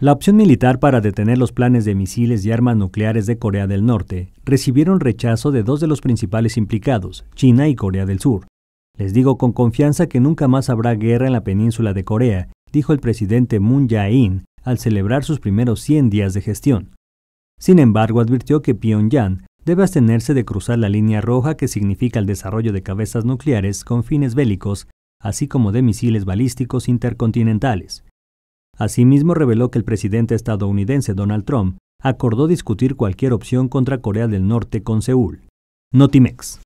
La opción militar para detener los planes de misiles y armas nucleares de Corea del Norte recibieron rechazo de dos de los principales implicados, China y Corea del Sur. Les digo con confianza que nunca más habrá guerra en la península de Corea, dijo el presidente Moon Jae-in al celebrar sus primeros 100 días de gestión. Sin embargo, advirtió que Pyongyang debe abstenerse de cruzar la línea roja que significa el desarrollo de cabezas nucleares con fines bélicos, así como de misiles balísticos intercontinentales. Asimismo, reveló que el presidente estadounidense Donald Trump acordó discutir cualquier opción contra Corea del Norte con Seúl. Notimex.